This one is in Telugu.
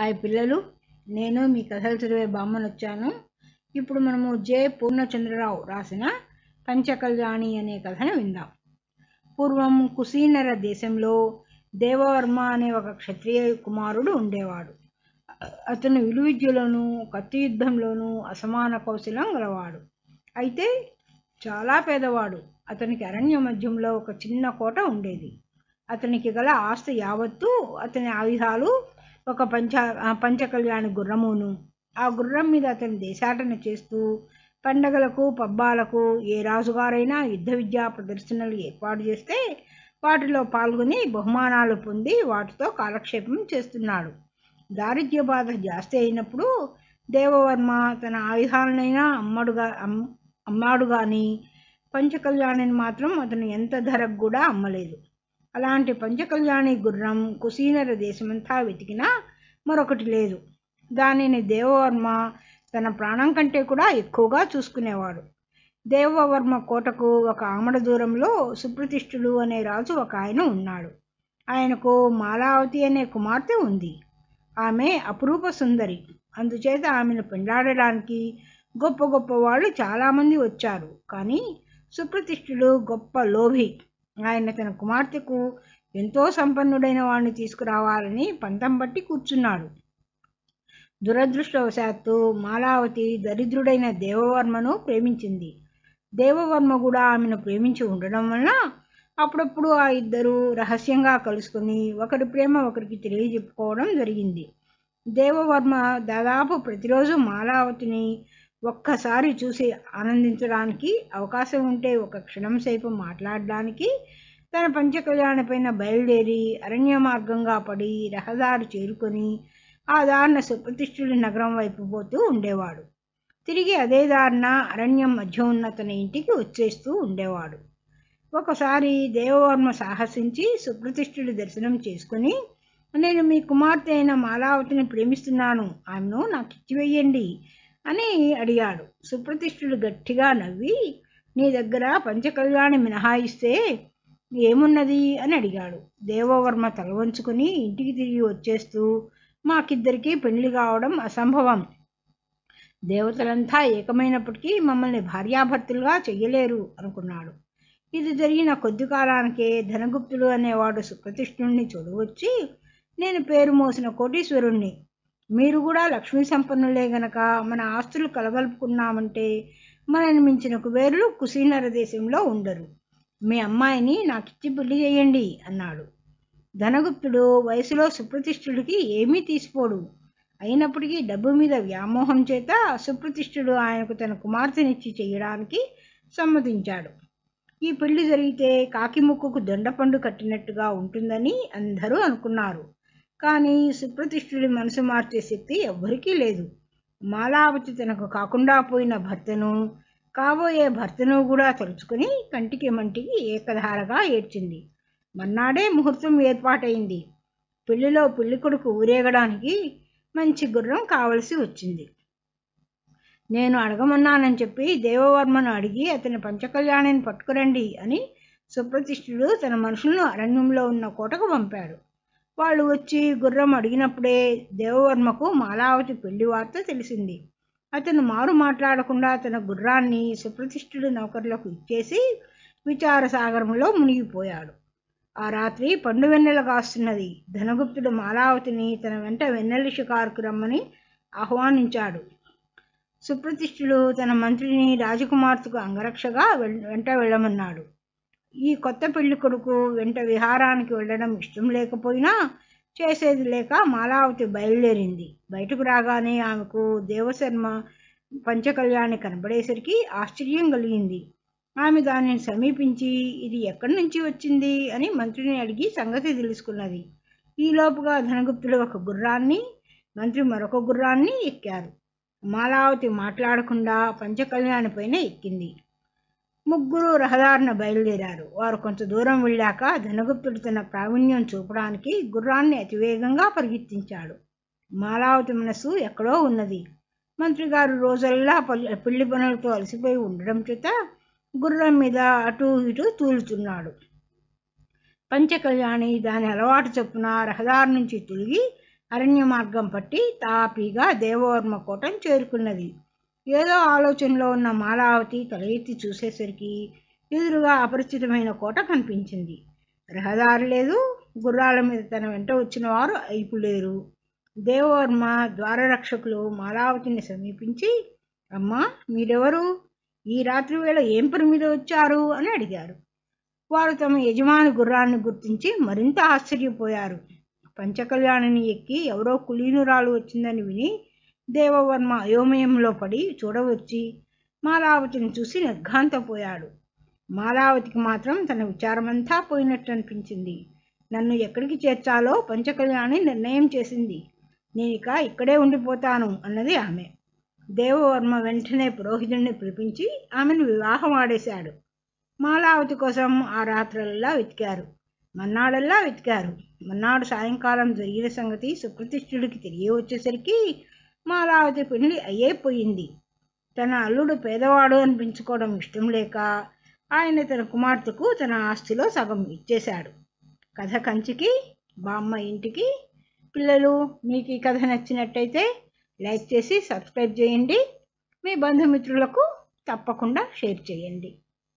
హాయ్ పిల్లలు నేను మీ కథలు చదివే బామ్మను వచ్చాను ఇప్పుడు మనము జే పూర్ణచంద్రరావు రాసిన పంచకల్యాణి అనే కథను విందాం పూర్వం కుశీనర దేశంలో దేవవర్మ అనే ఒక క్షత్రియ కుమారుడు ఉండేవాడు అతను విలువిద్యలోనూ కత్తి యుద్ధంలోనూ అసమాన కౌశలం గలవాడు అయితే చాలా పేదవాడు అతనికి అరణ్య మధ్యంలో ఒక చిన్న కోట ఉండేది అతనికి గల ఆస్తి యావత్తు అతని ఆయుధాలు ఒక పంచ పంచకళ్యాణ గుర్రమును ఆ గుర్రం మీద అతను దేశాటన చేస్తూ పండగలకు పబ్బాలకు ఏ రాజుగారైనా యుద్ధ విద్యా ప్రదర్శనలు ఏర్పాటు చేస్తే వాటిలో పాల్గొని బహుమానాలు పొంది వాటితో కాలక్షేపం చేస్తున్నాడు దారిద్ర్య బాధ జాస్తి అయినప్పుడు దేవవర్మ తన ఆయుధాలనైనా అమ్మడుగా అమ్మాడు కానీ పంచకళ్యాణిని మాత్రం అతను ఎంత ధరకు కూడా అమ్మలేదు అలాంటి పంచకళ్యాణి గుర్రం కుసీనర దేశమంతా వెతికినా మరొకటి లేదు దానిని దేవవర్మ తన ప్రాణం కంటే కూడా ఎక్కువగా చూసుకునేవాడు దేవవర్మ కోటకు ఒక ఆమడ దూరంలో సుప్రతిష్ఠుడు అనే రాజు ఒక ఆయన ఉన్నాడు ఆయనకు మాలావతి అనే కుమార్తె ఉంది ఆమె అపురూప సుందరి అందుచేత ఆమెను పెండాడడానికి గొప్ప గొప్ప వాళ్ళు చాలామంది వచ్చారు కానీ సుప్రతిష్ఠుడు గొప్ప లోభి ఆయన తన కుమార్తెకు ఎంతో సంపన్నుడైన వాడిని తీసుకురావాలని పంతం బట్టి కూర్చున్నాడు దురదృష్టవశాత్తు మాలావతి దరిద్రుడైన దేవవర్మను ప్రేమించింది దేవవర్మ కూడా ఆమెను ప్రేమించి ఉండడం వలన అప్పుడప్పుడు ఆ ఇద్దరు రహస్యంగా కలుసుకుని ఒకరి ప్రేమ ఒకరికి తెలియజెప్పుకోవడం జరిగింది దేవవర్మ దాదాపు ప్రతిరోజు మాలావతిని ఒక్కసారి చూసి ఆనందించడానికి అవకాశం ఉంటే ఒక క్షణం సేపు మాట్లాడడానికి తన పైన బయలుదేరి అరణ్య మార్గంగా పడి రహదారు చేరుకొని ఆ దారిన సుప్రతిష్ఠుడి నగరం వైపు పోతూ ఉండేవాడు తిరిగి అదే దారిన అరణ్యం మధ్య ఉన్న తన ఇంటికి వచ్చేస్తూ ఉండేవాడు ఒకసారి దేవవర్మ సాహసించి సుప్రతిష్ఠుడి దర్శనం చేసుకుని నేను మీ కుమార్తె అయిన మాలావతిని ప్రేమిస్తున్నాను ఆమెను నాకు ఇచ్చివేయండి అని అడిగాడు సుప్రతిష్ఠుడు గట్టిగా నవ్వి నీ దగ్గర పంచకళ్యాణి మినహాయిస్తే ఏమున్నది అని అడిగాడు దేవవర్మ తల ఇంటికి తిరిగి వచ్చేస్తూ మాకిద్దరికీ పెళ్లి కావడం అసంభవం దేవతలంతా ఏకమైనప్పటికీ మమ్మల్ని భార్యాభర్తలుగా చెయ్యలేరు అనుకున్నాడు ఇది జరిగిన కొద్ది కాలానికే ధనగుప్తుడు అనేవాడు సుప్రతిష్ఠుణ్ణి చూడవచ్చి నేను పేరు మోసిన కోటీశ్వరుణ్ణి మీరు కూడా లక్ష్మీ సంపన్నులే గనక మన ఆస్తులు కలగలుపుకున్నామంటే మనని మించిన కుబేరులు కుశీనర దేశంలో ఉండరు మీ అమ్మాయిని నాకిచ్చి పెళ్లి చేయండి అన్నాడు ధనగుప్తుడు వయసులో సుప్రతిష్ఠుడికి ఏమీ తీసిపోడు అయినప్పటికీ డబ్బు మీద వ్యామోహం చేత సుప్రతిష్ఠుడు ఆయనకు తన కుమార్తెనిచ్చి చేయడానికి సమ్మతించాడు ఈ పెళ్లి జరిగితే కాకిముక్కుకు దొండపండు కట్టినట్టుగా ఉంటుందని అందరూ అనుకున్నారు కానీ సుప్రతిష్ఠుడి మనసు మార్చే శక్తి ఎవ్వరికీ లేదు మాలావతి తనకు కాకుండా పోయిన భర్తను కాబోయే భర్తను కూడా తలుచుకుని కంటికి మంటికి ఏకధారగా ఏడ్చింది మన్నాడే ముహూర్తం ఏర్పాటైంది పెళ్లిలో పెళ్లి కొడుకు ఊరేగడానికి మంచి గుర్రం కావలసి వచ్చింది నేను అడగమన్నానని చెప్పి దేవవర్మను అడిగి అతని పంచకళ్యాణిని పట్టుకురండి అని సుప్రతిష్ఠుడు తన మనుషులను అరణ్యంలో ఉన్న కోటకు పంపాడు వాళ్ళు వచ్చి గుర్రం అడిగినప్పుడే దేవవర్మకు మాలావతి పెళ్లి వార్త తెలిసింది అతను మారు మాట్లాడకుండా తన గుర్రాన్ని సుప్రతిష్ఠుడి నౌకర్లకు ఇచ్చేసి విచారసాగరంలో మునిగిపోయాడు ఆ రాత్రి పండు వెన్నెల కాస్తున్నది ధనగుప్తుడు మాలావతిని తన వెంట వెన్నెల షికారుకు రమ్మని ఆహ్వానించాడు సుప్రతిష్ఠుడు తన మంత్రిని రాజకుమార్తెకు అంగరక్షగా వెంట వెళ్ళమన్నాడు ఈ కొత్త పెళ్లి కొడుకు వెంట విహారానికి వెళ్ళడం ఇష్టం లేకపోయినా చేసేది లేక మాలావతి బయలుదేరింది బయటకు రాగానే ఆమెకు దేవశర్మ పంచకళ్యాణి కనబడేసరికి ఆశ్చర్యం కలిగింది ఆమె దానిని సమీపించి ఇది ఎక్కడి నుంచి వచ్చింది అని మంత్రిని అడిగి సంగతి తెలుసుకున్నది ఈలోపుగా ధనగుప్తుడు ఒక గుర్రాన్ని మంత్రి మరొక గుర్రాన్ని ఎక్కారు మాలావతి మాట్లాడకుండా పంచకళ్యాణిపైన పైన ఎక్కింది ముగ్గురు రహదారిన బయలుదేరారు వారు కొంత దూరం వెళ్ళాక ధనగుప్తుడు తన ప్రావీణ్యం చూపడానికి గుర్రాన్ని అతివేగంగా పరిగెత్తించాడు మాలావతి మనసు ఎక్కడో ఉన్నది మంత్రి గారు రోజల్లా పెళ్లి పనులతో అలసిపోయి ఉండడం చేత గుర్రం మీద అటు ఇటు తూలుతున్నాడు పంచకళ్యాణి దాని అలవాటు చొప్పున రహదారి నుంచి తొలిగి అరణ్య మార్గం పట్టి తాపీగా దేవవర్మ కోటను చేరుకున్నది ఏదో ఆలోచనలో ఉన్న మాలావతి తల ఎత్తి చూసేసరికి ఎదురుగా అపరిచితమైన కోట కనిపించింది రహదారి లేదు గుర్రాల మీద తన వెంట వచ్చిన వారు అయిపోలేరు దేవవర్మ ద్వారరక్షకులు మాలావతిని సమీపించి అమ్మా మీరెవరు ఈ రాత్రి వేళ ఏం పని మీద వచ్చారు అని అడిగారు వారు తమ యజమాని గుర్రాన్ని గుర్తించి మరింత ఆశ్చర్యపోయారు పంచకళ్యాణిని ఎక్కి ఎవరో కులీనురాలు వచ్చిందని విని దేవవర్మ అయోమయంలో పడి చూడవచ్చి మాలావతిని చూసి నిర్ఘాంతపోయాడు మాలావతికి మాత్రం తన విచారమంతా పోయినట్టు అనిపించింది నన్ను ఎక్కడికి చేర్చాలో పంచకళ్యాణి నిర్ణయం చేసింది నేనిక ఇక్కడే ఉండిపోతాను అన్నది ఆమె దేవవర్మ వెంటనే పురోహితుడిని పిలిపించి ఆమెను వివాహం ఆడేశాడు మాలావతి కోసం ఆ రాత్రులల్లా వెతికారు మన్నాడల్లా వెతికారు మన్నాడు సాయంకాలం జరిగిన సంగతి సుప్రతిష్ఠుడికి తెలియ వచ్చేసరికి మాలావతి పెళ్లి అయ్యేపోయింది తన అల్లుడు పేదవాడు అనిపించుకోవడం ఇష్టం లేక ఆయన తన కుమార్తెకు తన ఆస్తిలో సగం ఇచ్చేశాడు కథ కంచికి బామ్మ ఇంటికి పిల్లలు మీకు ఈ కథ నచ్చినట్టయితే లైక్ చేసి సబ్స్క్రైబ్ చేయండి మీ బంధుమిత్రులకు తప్పకుండా షేర్ చేయండి